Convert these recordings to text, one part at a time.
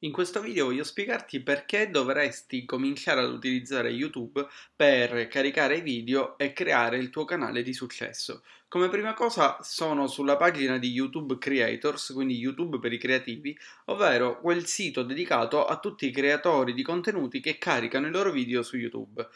In questo video voglio spiegarti perché dovresti cominciare ad utilizzare YouTube per caricare video e creare il tuo canale di successo. Come prima cosa sono sulla pagina di YouTube Creators, quindi YouTube per i creativi, ovvero quel sito dedicato a tutti i creatori di contenuti che caricano i loro video su YouTube.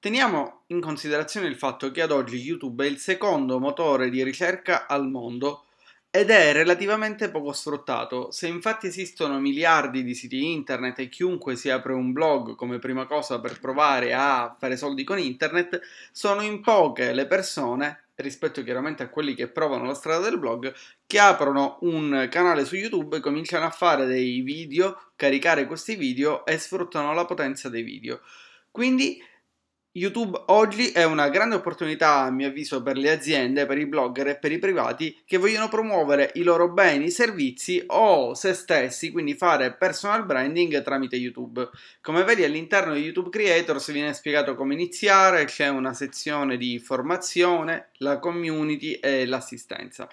Teniamo in considerazione il fatto che ad oggi YouTube è il secondo motore di ricerca al mondo ed è relativamente poco sfruttato. Se infatti esistono miliardi di siti internet e chiunque si apre un blog come prima cosa per provare a fare soldi con internet, sono in poche le persone rispetto chiaramente a quelli che provano la strada del blog, che aprono un canale su YouTube e cominciano a fare dei video, caricare questi video e sfruttano la potenza dei video. Quindi YouTube oggi è una grande opportunità, a mio avviso, per le aziende, per i blogger e per i privati che vogliono promuovere i loro beni, servizi o se stessi, quindi fare personal branding tramite YouTube. Come vedi all'interno di YouTube Creators viene spiegato come iniziare, c'è una sezione di formazione, la community e l'assistenza.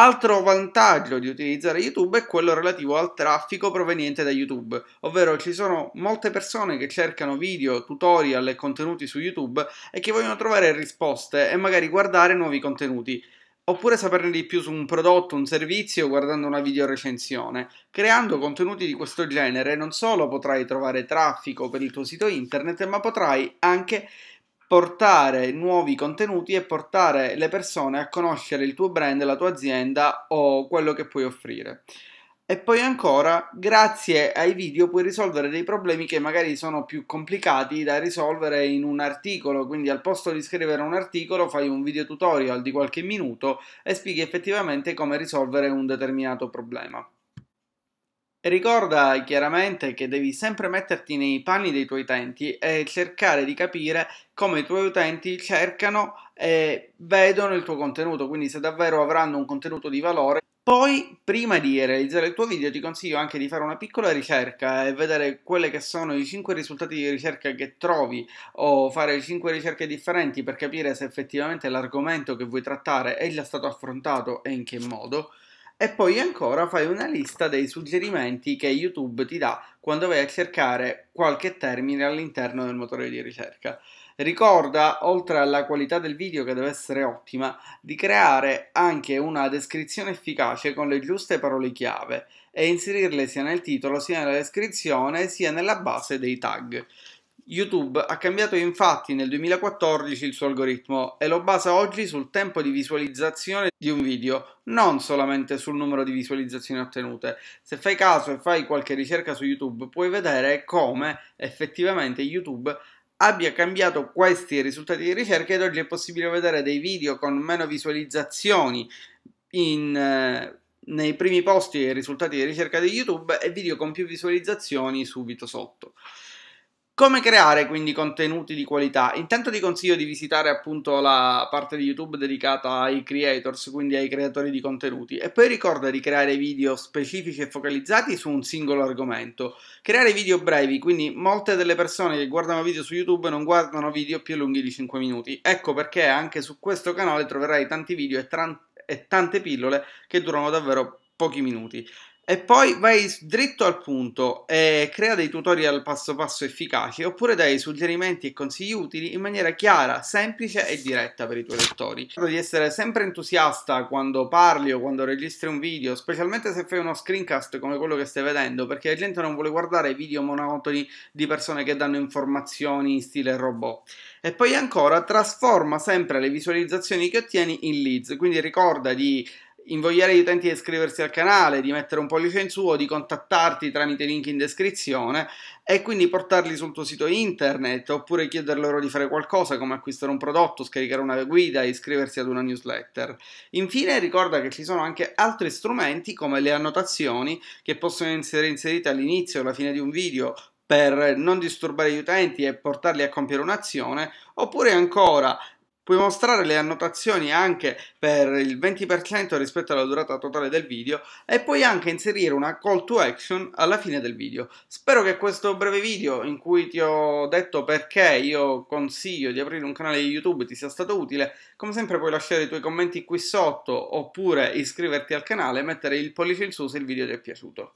Altro vantaggio di utilizzare YouTube è quello relativo al traffico proveniente da YouTube, ovvero ci sono molte persone che cercano video, tutorial e contenuti su YouTube e che vogliono trovare risposte e magari guardare nuovi contenuti, oppure saperne di più su un prodotto, un servizio guardando una video recensione. Creando contenuti di questo genere non solo potrai trovare traffico per il tuo sito internet, ma potrai anche portare nuovi contenuti e portare le persone a conoscere il tuo brand, la tua azienda o quello che puoi offrire. E poi ancora, grazie ai video puoi risolvere dei problemi che magari sono più complicati da risolvere in un articolo, quindi al posto di scrivere un articolo fai un video tutorial di qualche minuto e spieghi effettivamente come risolvere un determinato problema. Ricorda chiaramente che devi sempre metterti nei panni dei tuoi utenti e cercare di capire come i tuoi utenti cercano e vedono il tuo contenuto, quindi se davvero avranno un contenuto di valore. Poi, prima di realizzare il tuo video, ti consiglio anche di fare una piccola ricerca e vedere quelli che sono i 5 risultati di ricerca che trovi o fare 5 ricerche differenti per capire se effettivamente l'argomento che vuoi trattare è già stato affrontato e in che modo. E poi ancora fai una lista dei suggerimenti che YouTube ti dà quando vai a cercare qualche termine all'interno del motore di ricerca. Ricorda, oltre alla qualità del video che deve essere ottima, di creare anche una descrizione efficace con le giuste parole chiave e inserirle sia nel titolo sia nella descrizione sia nella base dei tag. YouTube ha cambiato infatti nel 2014 il suo algoritmo e lo basa oggi sul tempo di visualizzazione di un video, non solamente sul numero di visualizzazioni ottenute. Se fai caso e fai qualche ricerca su YouTube puoi vedere come effettivamente YouTube abbia cambiato questi risultati di ricerca ed oggi è possibile vedere dei video con meno visualizzazioni in, eh, nei primi posti dei risultati di ricerca di YouTube e video con più visualizzazioni subito sotto. Come creare quindi contenuti di qualità? Intanto ti consiglio di visitare appunto la parte di YouTube dedicata ai creators, quindi ai creatori di contenuti, e poi ricorda di creare video specifici e focalizzati su un singolo argomento. Creare video brevi, quindi molte delle persone che guardano video su YouTube non guardano video più lunghi di 5 minuti. Ecco perché anche su questo canale troverai tanti video e, e tante pillole che durano davvero pochi minuti e poi vai dritto al punto e crea dei tutorial passo passo efficaci oppure dai suggerimenti e consigli utili in maniera chiara, semplice e diretta per i tuoi lettori. Cerco di essere sempre entusiasta quando parli o quando registri un video, specialmente se fai uno screencast come quello che stai vedendo, perché la gente non vuole guardare video monotoni di persone che danno informazioni in stile robot. E poi ancora trasforma sempre le visualizzazioni che ottieni in leads, quindi ricorda di invogliare gli utenti a iscriversi al canale, di mettere un pollice in su o di contattarti tramite link in descrizione e quindi portarli sul tuo sito internet oppure chieder loro di fare qualcosa come acquistare un prodotto, scaricare una guida iscriversi ad una newsletter. Infine ricorda che ci sono anche altri strumenti come le annotazioni che possono essere inserite all'inizio o alla fine di un video per non disturbare gli utenti e portarli a compiere un'azione, oppure ancora Puoi mostrare le annotazioni anche per il 20% rispetto alla durata totale del video e puoi anche inserire una call to action alla fine del video. Spero che questo breve video in cui ti ho detto perché io consiglio di aprire un canale di YouTube ti sia stato utile. Come sempre puoi lasciare i tuoi commenti qui sotto oppure iscriverti al canale e mettere il pollice in su se il video ti è piaciuto.